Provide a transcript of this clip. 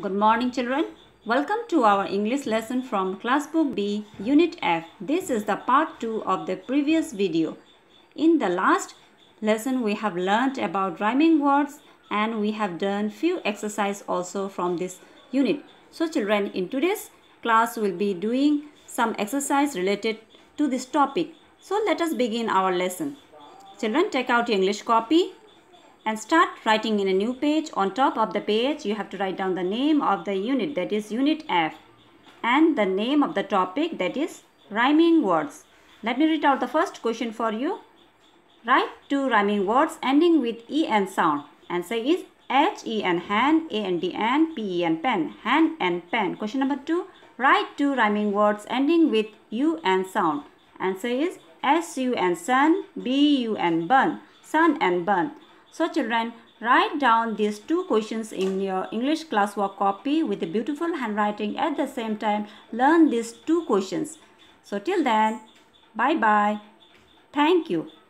Good morning children. Welcome to our English lesson from Classbook B, Unit F. This is the part 2 of the previous video. In the last lesson, we have learnt about rhyming words and we have done few exercise also from this unit. So children, in today's class, we'll be doing some exercise related to this topic. So let us begin our lesson. Children, take out your English copy and start writing in a new page. On top of the page, you have to write down the name of the unit that is unit F and the name of the topic that is rhyming words. Let me read out the first question for you. Write two rhyming words ending with en sound and say is H-E-N hand, A-N-D-N, P-E-N pen, hand and pen. Question number two, write two rhyming words ending with U-N sound. Answer is S-U-N sun, B-U-N bun, sun and bun. So children, write down these two questions in your English classwork copy with a beautiful handwriting at the same time. Learn these two questions. So till then, bye-bye. Thank you.